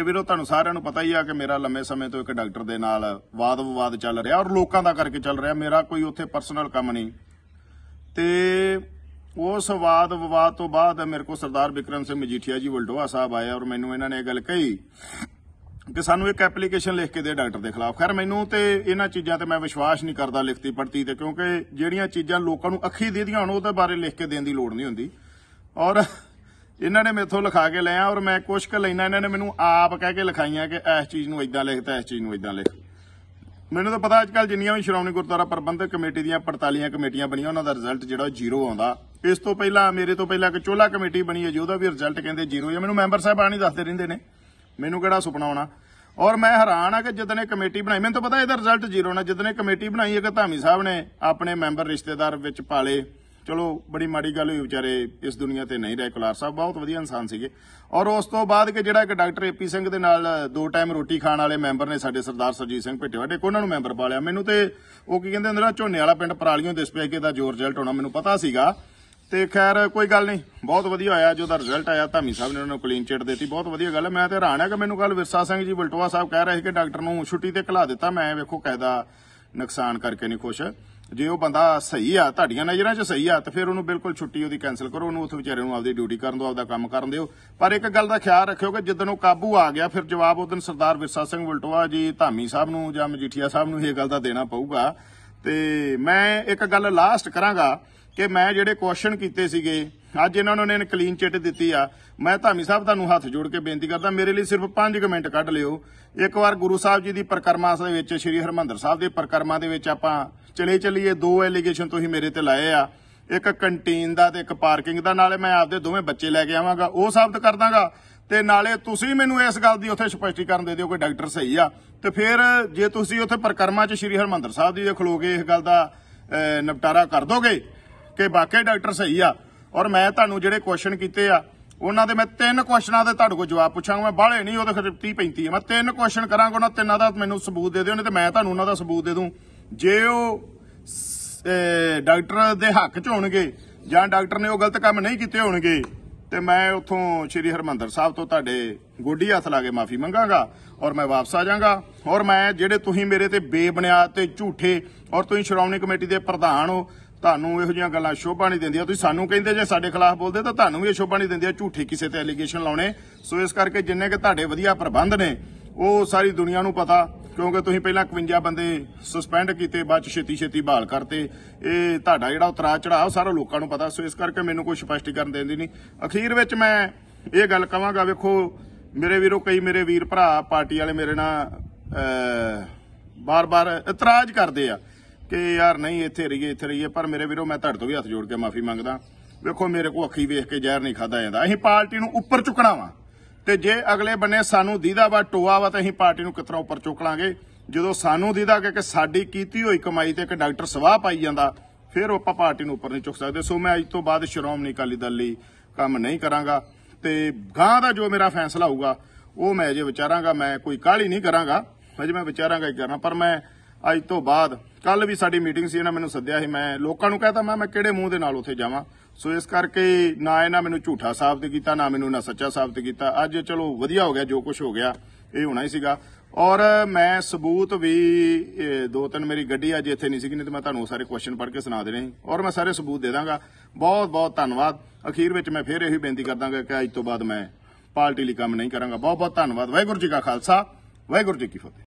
ਤੇ ਵੀਰੋ ਤੁਹਾਨੂੰ ਸਾਰਿਆਂ ਨੂੰ ਪਤਾ ਹੀ ਆ ਕਿ ਮੇਰਾ ਲੰਮੇ ਸਮੇਂ ਤੋਂ ਇੱਕ ਡਾਕਟਰ ਦੇ ਨਾਲ ਵਾਦ-ਵਿਵਾਦ ਚੱਲ ਰਿਹਾ ਔਰ ਲੋਕਾਂ ਦਾ ਕਰਕੇ ਚੱਲ ਰਿਹਾ ਮੇਰਾ ਕੋਈ ਉੱਥੇ ਪਰਸਨਲ ਕੰਮ ਨਹੀਂ ਤੇ ਉਸ ਵਾਦ-ਵਿਵਾਦ ਤੋਂ ਬਾਅਦ ਮੇਰੇ ਕੋ ਸਰਦਾਰ ਵਿਕਰਮ ਸਿੰਘ ਮਜੀਠੀਆ ਜੀ ਵਲਡੋਆ ਸਾਹਿਬ ਆਏ ਔਰ ਮੈਨੂੰ ਇਹਨਾਂ ਨੇ ਇਹ ਗੱਲ ਕਹੀ ਕਿ ਸਾਨੂੰ ਇੱਕ ਐਪਲੀਕੇਸ਼ਨ ਲਿਖ ਕੇ ਦੇ ਡਾਕਟਰ ਦੇ ਖਿਲਾਫ ਖੈਰ ਮੈਨੂੰ ਤੇ ਇਹਨਾਂ ਚੀਜ਼ਾਂ ਤੇ ਮੈਂ ਵਿਸ਼ਵਾਸ ਨਹੀਂ ਕਰਦਾ ਲਿਖਤੀ ਪੜਤੀ ਤੇ ਕਿਉਂਕਿ ਜਿਹੜੀਆਂ ਚੀਜ਼ਾਂ ਲੋਕਾਂ ਨੂੰ ਅੱਖੀ ਦੇਦੀਆਂ ਹੋਣ ਉਹਦੇ ਬਾਰੇ ਲਿਖ ਕੇ ਦੇਣ ਦੀ ਲੋੜ ਨਹੀਂ ਹੁੰਦੀ ਔਰ ਇਹਨਾਂ ਨੇ ਮੇਥੋਂ ਲਿਖਾ ਕੇ ਲਿਆ ਔਰ ਮੈਂ ਕੁਛ ਕੁ ਲੈਣਾ ਇਹਨਾਂ ਨੇ ਮੈਨੂੰ ਆਪ ਕਹਿ ਕੇ ਲਿਖਾਈਆਂ ਕਿ ਇਸ ਚੀਜ਼ ਨੂੰ ਇਦਾਂ ਲਿਖ ਤਾਂ ਇਸ ਚੀਜ਼ ਨੂੰ ਇਦਾਂ ਲਿਖ ਮੈਨੂੰ ਤਾਂ ਪਤਾ ਅੱਜ ਕੱਲ ਜਿੰਨੀਆਂ ਵੀ ਸ਼੍ਰੋਮਣੀ ਗੁਰਦੁਆਰਾ ਪ੍ਰਬੰਧਕ ਕਮੇਟੀ ਦੀਆਂ 45 ਕਮੇਟੀਆਂ ਬਣੀਆਂ ਉਹਨਾਂ ਦਾ ਰਿਜ਼ਲਟ ਜਿਹੜਾ ਜ਼ੀਰੋ ਆਉਂਦਾ ਇਸ ਤੋਂ ਪਹਿਲਾਂ ਮੇਰੇ ਤੋਂ ਪਹਿਲਾਂ ਇੱਕ ਚੋਲਾ ਕਮੇਟੀ ਬਣੀ ਹੈ ਜਿਹਦਾ ਵੀ ਰਿਜ਼ਲਟ ਕਹਿੰਦੇ ਜ਼ੀਰੋ ਹੈ ਮੈਨੂੰ ਮੈਂਬਰ ਸਾਹਿਬ ਆਣੀ ਦੱਸਦੇ ਰਹਿੰਦੇ ਨੇ ਮੈਨੂੰ ਕਿਹੜਾ ਸੁਪਨਾ ਆਉਣਾ ਔਰ ਮੈਂ ਹੈਰਾਨ ਆ ਕਿ ਜਦਨੇ ਕਮੇਟੀ ਬਣਾਈ ਮੈਨੂੰ ਤਾਂ ਪਤਾ ਇਹਦਾ ਰਿਜ਼ਲਟ ਜ਼ੀਰੋ ਨਾ ਜਦਨੇ ਕਮੇਟੀ ਬਣਾਈ ਹੈ ਕਿ ਧਾਮੀ ਸਾਹਿਬ ਨੇ ਆਪਣੇ ਮੈਂਬਰ ਰਿਸ਼ਤੇਦਾਰ ਵਿੱਚ ਪਾਲੇ ਚਲੋ ਬੜੀ ਮਾੜੀ ਗੱਲ ਹੋਈ ਵਿਚਾਰੇ ਇਸ ਦੁਨੀਆ ਤੇ ਨਹੀਂ ਰਹੇ ਕੁਲਾਰ ਸਾਹਿਬ ਬਹੁਤ ਵਧੀਆ ਇਨਸਾਨ ਸੀਗੇ ਔਰ ਉਸ ਤੋਂ ਬਾਅਦ ਕਿ ਜਿਹੜਾ ਇੱਕ ਡਾਕਟਰ ਏਪੀ ਸਿੰਘ ਦੇ ਨਾਲ ਦੋ ਟਾਈਮ ਰੋਟੀ ਖਾਣ ਵਾਲੇ ਮੈਂਬਰ ਨੇ ਸਾਡੇ ਸਰਦਾਰ ਸਰਜੀਤ ਸਿੰਘ ਭੇਟੇ ਕੋ ਉਹਨਾਂ ਨੂੰ ਮੈਂਬਰ ਪਾਲਿਆ ਮੈਨੂੰ ਤੇ ਉਹ ਕੀ ਕਹਿੰਦੇ ਹੁੰਦੇ ਨੇ ਝੋਨੇ ਵਾਲਾ ਪਿੰਡ ਪਰਾਲੀਓਂ ਦਿਸ ਪਿਆ ਕਿ ਦਾ ਜੋਰ ਰਿਜ਼ਲਟ ਹੋਣਾ ਮੈਨੂੰ ਪਤਾ ਸੀਗਾ ਤੇ ਖੈਰ ਕੋਈ ਗੱਲ ਨਹੀਂ ਬਹੁਤ ਵਧੀਆ ਹੋਇਆ ਜੋ ਦਾ ਰਿਜ਼ਲਟ ਆਇਆ ਧਾਮੀ ਸਾਹਿਬ ਨੇ ਉਹਨਾਂ ਨੂੰ ਕਲੀਨ ਚਿਟ ਦਿੱਤੀ ਬਹੁਤ ਵਧੀਆ ਗੱਲ ਹੈ ਮੈਂ ਤੇ ਹੈਰਾਨ ਹੈ ਕਿ ਮੈਨੂੰ ਕੱਲ ਵਿਰਸਾ ਸਿੰਘ ਜੀ ਬਲਟਵਾ ਸਾਹਿਬ ਕਹਿ ਰਹੇ ਸੀ ਕਿ ਡਾਕਟਰ ਨੂੰ ਛੁੱਟੀ ਤੇ ਘਲਾ ਦਿੱਤਾ ਮੈਂ ਵੇਖੋ ਕਾਇਦਾ ਨੁਕਸਾਨ ਕਰਕੇ ਨਹੀਂ ਖੁਸ਼ ਜੇ ਉਹ ਬੰਦਾ ਸਹੀ ਆ ਤੁਹਾਡੀਆਂ ਨਜ਼ਰਾਂ 'ਚ ਸਹੀ ਆ ਤਾਂ ਫਿਰ ਉਹਨੂੰ ਬਿਲਕੁਲ ਛੁੱਟੀ ਉਹਦੀ ਕੈਨਸਲ ਕਰੋ ਉਹਨੂੰ ਉਸ ਵਿਚਾਰੇ ਨੂੰ ਆਪਦੀ ਡਿਊਟੀ ਕਰਨ ਦਿਓ ਆਪਦਾ ਕੰਮ ਕਰਨ ਦਿਓ ਪਰ ਇੱਕ ਗੱਲ ਦਾ ਖਿਆਲ ਰੱਖਿਓ ਕਿ ਜਦੋਂ ਉਹ ਕਾਬੂ ਆ ਗਿਆ ਫਿਰ ਜਵਾਬ ਉਹ ਦਿਨ ਸਰਦਾਰ ਵਿਰਸਾ ਸਿੰਘ ਵਲਟੋਆ ਜੀ ਧਾਮੀ ਸਾਹਿਬ ਨੂੰ ਜਾਂ ਮਜੀਠੀਆ ਸਾਹਿਬ ਨੂੰ ਇਹ ਗੱਲ ਦਾ ਦੇਣਾ ਪਊਗਾ ਤੇ ਮੈਂ ਇੱਕ ਗੱਲ ਲਾਸਟ ਕਰਾਂਗਾ ਕਿ ਮੈਂ ਜਿਹੜੇ ਕੁਐਸਚਨ ਕੀਤੇ ਸੀਗੇ ਅੱਜ ਇਹਨਾਂ ਨੂੰ ਨੇ ਕਲੀਨ ਚਿੱਟ ਦਿੱਤੀ ਆ ਮੈਂ ਧਾਮੀ ਸਾਹਿਬ ਤੁਹਾਨੂੰ ਹੱਥ ਜੋੜ ਕੇ ਬੇਨਤੀ ਕਰਦਾ ਮੇਰੇ ਲਈ ਸਿਰਫ 5 ਮਿੰਟ ਕੱਢ ਲਿਓ ਇੱਕ ਵਾਰ ਗੁਰੂ ਸਾਹਿਬ ਜੀ ਦੀ ਪ੍ਰਕਰਮਾ ਦੇ ਵਿੱਚ ਸ੍ਰੀ ਹਰਮੰਦਰ ਸਾਹਿਬ ਦੇ ਪ੍ਰਕਰਮਾ ਦੇ ਵਿੱਚ ਆਪਾਂ ਚਲੇ ਚਲੀਏ ਦੋ ਐਲੀਗੇਸ਼ਨ ਤੁਸੀਂ ਮੇਰੇ ਤੇ ਲਾਏ ਆ ਇੱਕ ਕੰਟੀਨ ਦਾ ਤੇ ਇੱਕ ਪਾਰਕਿੰਗ ਦਾ ਨਾਲੇ ਮੈਂ ਆਪਦੇ ਦੋਵੇਂ ਬੱਚੇ ਲੈ ਕੇ ਆਵਾਂਗਾ ਉਹ ਸਾਬਤ ਕਰ ਦਾਂਗਾ ਤੇ ਨਾਲੇ ਤੁਸੀਂ ਮੈਨੂੰ ਇਸ ਗੱਲ ਦੀ ਉੱਥੇ ਸਪਸ਼ਟੀਕਰਨ ਦੇ ਦਿਓ ਕਿ ਡਾਕਟਰ ਸਹੀ ਆ ਤੇ ਫਿਰ ਜੇ ਤੁਸੀਂ ਉੱਥੇ ਪ੍ਰਕਰਮਾ 'ਚ ਸ੍ਰੀ ਹਰਮੰਦਰ ਸਾਹਿਬ ਦੀ ਖਲੋ ਕੇ ਇਸ ਗੱਲ ਦਾ ਨਿਪਟਾਰਾ ਕਰ ਦੋਗੇ ਕਿ ਵਾਕਿਆ ਡਾਕਟਰ ਸਹੀ ਆ ਔਰ ਮੈਂ ਤੁਹਾਨੂੰ ਜਿਹੜੇ ਕੁਐਸਚਨ ਕੀਤੇ ਆ ਉਹਨਾਂ ਦੇ ਮੈਂ ਤਿੰਨ ਕੁਐਸਚਨਾਂ ਦੇ ਤੁਹਾਡੇ ਕੋਲ ਜਵਾਬ ਪੁੱਛਾਂਗਾ ਮੈਂ ਬਾਹਲੇ ਨਹੀਂ ਉਹਦੇ ਖਿਰ 30 35 ਮੈਂ ਤਿੰਨ ਕੁਐਸਚਨ ਕਰਾਂਗਾ ਉਹਨਾਂ ਤਿੰਨਾਂ ਦਾ ਮੈਨੂੰ ਸਬੂਤ ਦੇ ਦਿਓ ਨਹੀਂ ਤੇ ਮੈਂ ਤੁਹਾਨੂੰ ਉਹਨਾਂ ਦਾ ਸਬੂਤ ਦੇ ਦੂੰ ਜੇ ਉਹ ਡਾਕਟਰ ਦੇ ਹੱਕ 'ਚ ਹੋਣਗੇ ਜਾਂ ਡਾਕਟਰ ਨੇ ਉਹ ਗਲਤ ਕੰਮ ਨਹੀਂ ਕੀਤੇ ਹੋਣਗੇ ਤੇ ਮੈਂ ਉਥੋਂ ਸ਼੍ਰੀ ਹਰਮੰਦਰ ਸਾਹਿਬ ਤੋਂ ਤੁਹਾਡੇ ਗੋਡੀ ਹੱਥ ਲਾ ਕੇ ਮਾਫੀ ਮੰਗਾਗਾ ਔਰ ਮੈਂ ਵਾਪਸ ਆ ਜਾਗਾ ਔਰ ਮੈਂ ਜਿਹੜੇ ਤੁਸੀਂ ਮੇਰੇ ਤੇ ਬੇਬੁਨਿਆਦ ਤੇ ਝੂਠੇ ਔਰ ਤੁਸੀਂ ਸ਼੍ਰੋਮਣੀ ਕਮੇਟੀ ਦੇ ਪ੍ਰਧਾਨ ਹੋ ਤੁਹਾਨੂੰ ਇਹੋ ਜਿਹੀਆਂ ਗੱਲਾਂ ਸ਼ੋਭਾ ਨਹੀਂ ਦਿੰਦੀਆਂ ਤੁਸੀਂ ਸਾਨੂੰ ਕਹਿੰਦੇ ਜੇ ਸਾਡੇ ਖਿਲਾਫ ਬੋਲਦੇ ਤਾਂ ਤੁਹਾਨੂੰ ਵੀ ਇਹ ਸ਼ੋਭਾ ਨਹੀਂ ਦਿੰਦੀਆਂ ਝੂਠੇ ਕਿਸੇ ਤੇ ਅਲੀਗੇਸ਼ਨ ਲਾਉਣੇ ਸੋ ਇਸ ਕਰਕੇ ਜਿੰਨੇ ਕਿ ਤੁਹਾਡੇ ਵਧੀਆ ਪ੍ਰਬੰਧ ਨੇ ਉਹ ਸਾਰੀ ਦੁਨੀਆ ਨੂੰ ਪਤਾ ਕਿਉਂਕਿ ਤੁਸੀਂ ਪਹਿਲਾਂ 51 ਬੰਦੇ ਸਸਪੈਂਡ ਕੀਤੇ ਬਾਅਦ ਛੇਤੀ ਛੇਤੀ ਬਹਾਲ ਕਰਤੇ ਇਹ ਤੁਹਾਡਾ ਜਿਹੜਾ ਉਤਰਾ ਉਹ ਸਾਰਾ ਲੋਕਾਂ ਨੂੰ ਪਤਾ ਸੋ ਇਸ ਕਰਕੇ ਮੈਨੂੰ ਕੋਈ ਸਪਸ਼ਟੀਕਰਨ ਦੇਣ ਦੀ ਨਹੀਂ ਅਖੀਰ ਵਿੱਚ ਮੈਂ ਇਹ ਗੱਲ ਕਹਾਂਗਾ ਵੇਖੋ ਮੇਰੇ ਵੀਰੋ ਕਈ ਮੇਰੇ ਵੀਰ ਭਰਾ ਪਾਰਟੀ ਵਾਲੇ ਮੇਰੇ ਨਾਲ ਬਾਰ-ਬਾਰ ਇਤਰਾਜ਼ ਕਰਦੇ ਆ ਕਿ ਯਾਰ ਨਹੀਂ ਇੱਥੇ ਰਹੀਏ ਇੱਥੇ ਰਹੀਏ ਪਰ ਮੇਰੇ ਵੀਰੋ ਮੈਂ ਤੁਹਾਡੇ ਤੋਂ ਵੀ ਹੱਥ ਜੋੜ ਕੇ ਮਾਫੀ ਮੰਗਦਾ ਵੇਖੋ ਮੇਰੇ ਕੋ ਅੱਖੀ ਵੇਖ ਕੇ ਜ਼ਹਿਰ ਨਹੀਂ ਖਾਦਾ ਜਾਂਦਾ ਅਸੀਂ ਪਾਰਟੀ ਨੂੰ ਉੱਪਰ ਚੁੱਕਣਾ ਵਾ ਤੇ ਜੇ ਅਗਲੇ ਬੰਨੇ ਸਾਨੂੰ ਦੀਦਾ ਵਾ ਟੋਆ ਵਾ ਤਾਂ ਅਸੀਂ ਪਾਰਟੀ ਨੂੰ ਕਿਤਰਾ ਉੱਪਰ ਚੁੱਕ ਲਾਂਗੇ ਜਦੋਂ ਸਾਨੂੰ ਦੀਦਾ ਕਿ ਸਾਡੀ ਕੀਤੀ ਹੋਈ ਕਮਾਈ ਤੇ ਇੱਕ ਡਾਕਟਰ ਸਵਾਹ ਪਾਈ ਜਾਂਦਾ ਫਿਰ ਆਪਾਂ ਪਾਰਟੀ ਨੂੰ ਉੱਪਰ ਨਹੀਂ ਚੁੱਕ ਸਕਦੇ ਸੋ ਮੈਂ ਅੱਜ ਤੋਂ ਬਾਅਦ ਸ਼੍ਰੋਮਣੀ ਅਕਾਲੀ ਦਲ ਲਈ ਕੰਮ ਨਹੀਂ ਕਰਾਂਗਾ ਤੇ ਗਾਂ ਦਾ ਜੋ ਮੇਰਾ ਫੈਸਲਾ ਹੋਊਗਾ ਉਹ ਮੈਂ ਜੇ ਵਿਚਾਰਾਂਗਾ ਮੈਂ ਕੋਈ ਕਾਹਲੀ ਨਹੀਂ ਕਰਾਂਗਾ ਅਜੇ ਮੈਂ ਵਿਚਾਰਾਂਗਾ ਹੀ ਕਰਨਾ ਪਰ ਮੈਂ ਅੱਜ ਤੋਂ ਬਾਅਦ ਕੱਲ ਵੀ ਸਾਡੀ ਮੀਟਿੰਗ ਸੀ ਇਹਨਾਂ ਮੈਨੂੰ ਸੱਦਿਆ ਸੀ ਮੈਂ ਲੋਕਾਂ ਨੂੰ ਕਹਤਾ ਮੈਂ ਮੈਂ ਕਿਹੜੇ ਮੂੰਹ ਦੇ ਨਾਲ ਉੱਥੇ ਜਾਵਾਂ ਸੋ ਇਸ ਕਰਕੇ ਨਾ ਇਹਨਾਂ ਮੈਨੂੰ ਝੂਠਾ ਸਾਬਤ ਕੀਤਾ ਨਾ ਮੈਨੂੰ ਨਾ ਸੱਚਾ ਸਾਬਤ ਕੀਤਾ ਅੱਜ ਚਲੋ ਵਧੀਆ ਹੋ ਗਿਆ ਜੋ ਕੁਝ ਹੋ ਗਿਆ ਇਹ ਹੋਣਾ ਹੀ ਸੀਗਾ ਔਰ ਮੈਂ ਸਬੂਤ ਵੀ ਦੋ ਤਿੰਨ ਮੇਰੀ ਗੱਡੀ ਅੱਜ ਇੱਥੇ ਨਹੀਂ ਸੀਗੀ ਨਹੀਂ ਤੇ ਮੈਂ ਤੁਹਾਨੂੰ ਸਾਰੇ ਕੁਐਸਚਨ ਪੜ੍ਹ ਕੇ ਸੁਣਾ ਦੇਣੇ ਔਰ ਮੈਂ ਸਾਰੇ ਸਬੂਤ ਦੇ ਦਾਂਗਾ ਬਹੁਤ ਬਹੁਤ ਧੰਨਵਾਦ ਅਖੀਰ ਵਿੱਚ ਮੈਂ ਫੇਰ ਇਹੀ ਬੇਨਤੀ ਕਰਦਾਂਗਾ ਕਿ ਅੱਜ ਤੋਂ ਬਾਅਦ ਮੈਂ ਪਾਰਟੀ ਲਈ ਕੰਮ ਨਹੀਂ ਕਰਾਂਗਾ ਬਹੁਤ ਬਹੁਤ ਧੰਨਵਾਦ ਵਾਹਿਗੁਰੂ ਜੀ ਕਾ ਖਾਲਸਾ ਵਾਹਿਗੁਰੂ ਜੀ ਕੀ ਫਤਿਹ